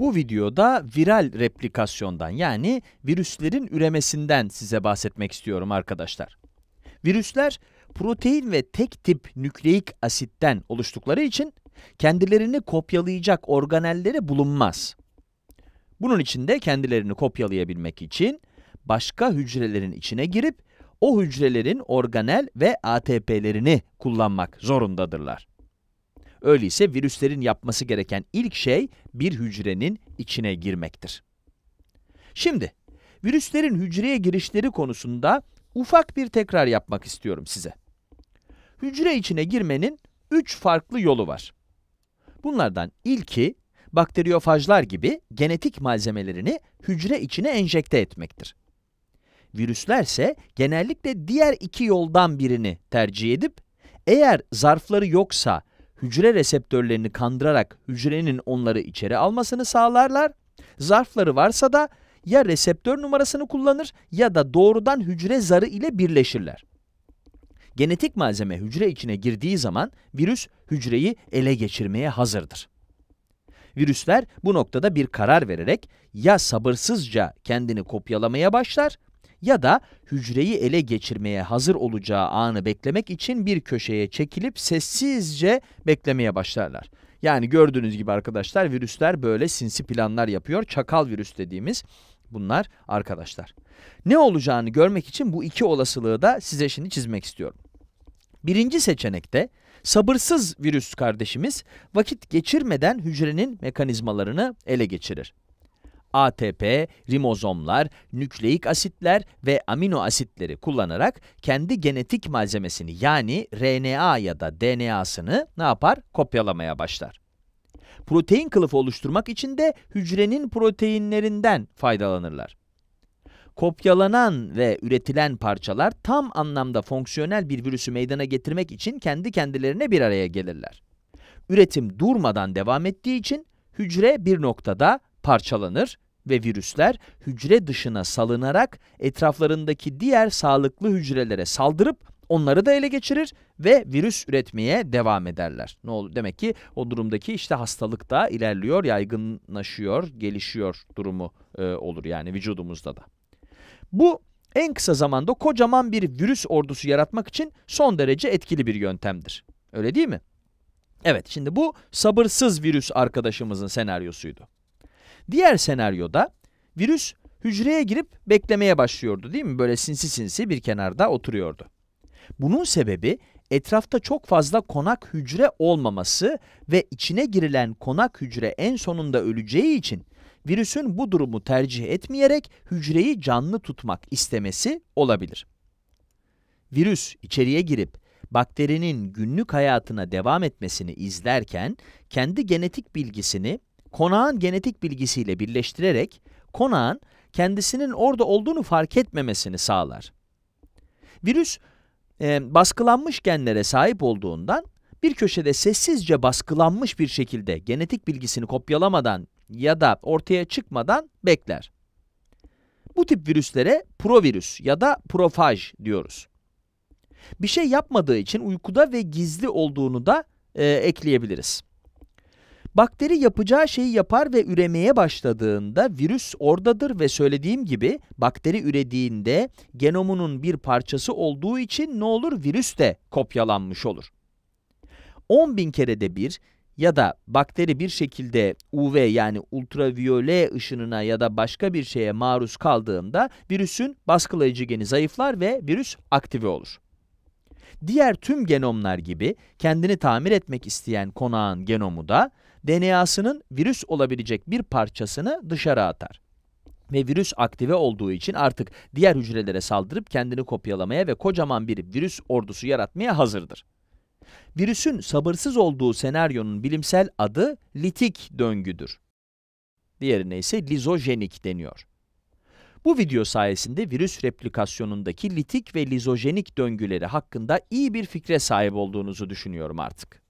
Bu videoda viral replikasyondan yani virüslerin üremesinden size bahsetmek istiyorum arkadaşlar. Virüsler protein ve tek tip nükleik asitten oluştukları için kendilerini kopyalayacak organelleri bulunmaz. Bunun için de kendilerini kopyalayabilmek için başka hücrelerin içine girip o hücrelerin organel ve ATP'lerini kullanmak zorundadırlar. Öyleyse virüslerin yapması gereken ilk şey bir hücrenin içine girmektir. Şimdi virüslerin hücreye girişleri konusunda ufak bir tekrar yapmak istiyorum size. Hücre içine girmenin üç farklı yolu var. Bunlardan ilki bakteriyofajlar gibi genetik malzemelerini hücre içine enjekte etmektir. Virüslerse genellikle diğer iki yoldan birini tercih edip eğer zarfları yoksa hücre reseptörlerini kandırarak hücrenin onları içeri almasını sağlarlar. Zarfları varsa da ya reseptör numarasını kullanır ya da doğrudan hücre zarı ile birleşirler. Genetik malzeme hücre içine girdiği zaman virüs hücreyi ele geçirmeye hazırdır. Virüsler bu noktada bir karar vererek ya sabırsızca kendini kopyalamaya başlar ya da hücreyi ele geçirmeye hazır olacağı anı beklemek için bir köşeye çekilip sessizce beklemeye başlarlar. Yani gördüğünüz gibi arkadaşlar virüsler böyle sinsi planlar yapıyor. Çakal virüs dediğimiz bunlar arkadaşlar. Ne olacağını görmek için bu iki olasılığı da size şimdi çizmek istiyorum. Birinci seçenekte sabırsız virüs kardeşimiz vakit geçirmeden hücrenin mekanizmalarını ele geçirir. ATP, rimozomlar, nükleik asitler ve amino asitleri kullanarak kendi genetik malzemesini yani RNA ya da DNA'sını ne yapar? Kopyalamaya başlar. Protein kılıfı oluşturmak için de hücrenin proteinlerinden faydalanırlar. Kopyalanan ve üretilen parçalar tam anlamda fonksiyonel bir virüsü meydana getirmek için kendi kendilerine bir araya gelirler. Üretim durmadan devam ettiği için hücre bir noktada parçalanır ve virüsler hücre dışına salınarak etraflarındaki diğer sağlıklı hücrelere saldırıp onları da ele geçirir ve virüs üretmeye devam ederler. Ne olur demek ki o durumdaki işte hastalık da ilerliyor, yaygınlaşıyor, gelişiyor durumu e, olur yani vücudumuzda da. Bu en kısa zamanda kocaman bir virüs ordusu yaratmak için son derece etkili bir yöntemdir. Öyle değil mi? Evet şimdi bu sabırsız virüs arkadaşımızın senaryosuydu. Diğer senaryoda virüs hücreye girip beklemeye başlıyordu değil mi? Böyle sinsi sinsi bir kenarda oturuyordu. Bunun sebebi etrafta çok fazla konak hücre olmaması ve içine girilen konak hücre en sonunda öleceği için virüsün bu durumu tercih etmeyerek hücreyi canlı tutmak istemesi olabilir. Virüs içeriye girip bakterinin günlük hayatına devam etmesini izlerken kendi genetik bilgisini konağın genetik bilgisiyle birleştirerek konağın kendisinin orada olduğunu fark etmemesini sağlar. Virüs e, baskılanmış genlere sahip olduğundan bir köşede sessizce baskılanmış bir şekilde genetik bilgisini kopyalamadan ya da ortaya çıkmadan bekler. Bu tip virüslere provirüs ya da profaj diyoruz. Bir şey yapmadığı için uykuda ve gizli olduğunu da e, ekleyebiliriz. Bakteri yapacağı şeyi yapar ve üremeye başladığında virüs oradadır ve söylediğim gibi bakteri ürediğinde genomunun bir parçası olduğu için ne olur virüs de kopyalanmış olur. 10 bin kerede bir ya da bakteri bir şekilde UV yani ultraviyole ışınına ya da başka bir şeye maruz kaldığında virüsün baskılayıcı geni zayıflar ve virüs aktive olur. Diğer tüm genomlar gibi kendini tamir etmek isteyen konağın genomu da DNA'sının virüs olabilecek bir parçasını dışarı atar. Ve virüs aktive olduğu için artık diğer hücrelere saldırıp kendini kopyalamaya ve kocaman bir virüs ordusu yaratmaya hazırdır. Virüsün sabırsız olduğu senaryonun bilimsel adı litik döngüdür. Diğerine ise lizojenik deniyor. Bu video sayesinde virüs replikasyonundaki litik ve lizojenik döngüleri hakkında iyi bir fikre sahip olduğunuzu düşünüyorum artık.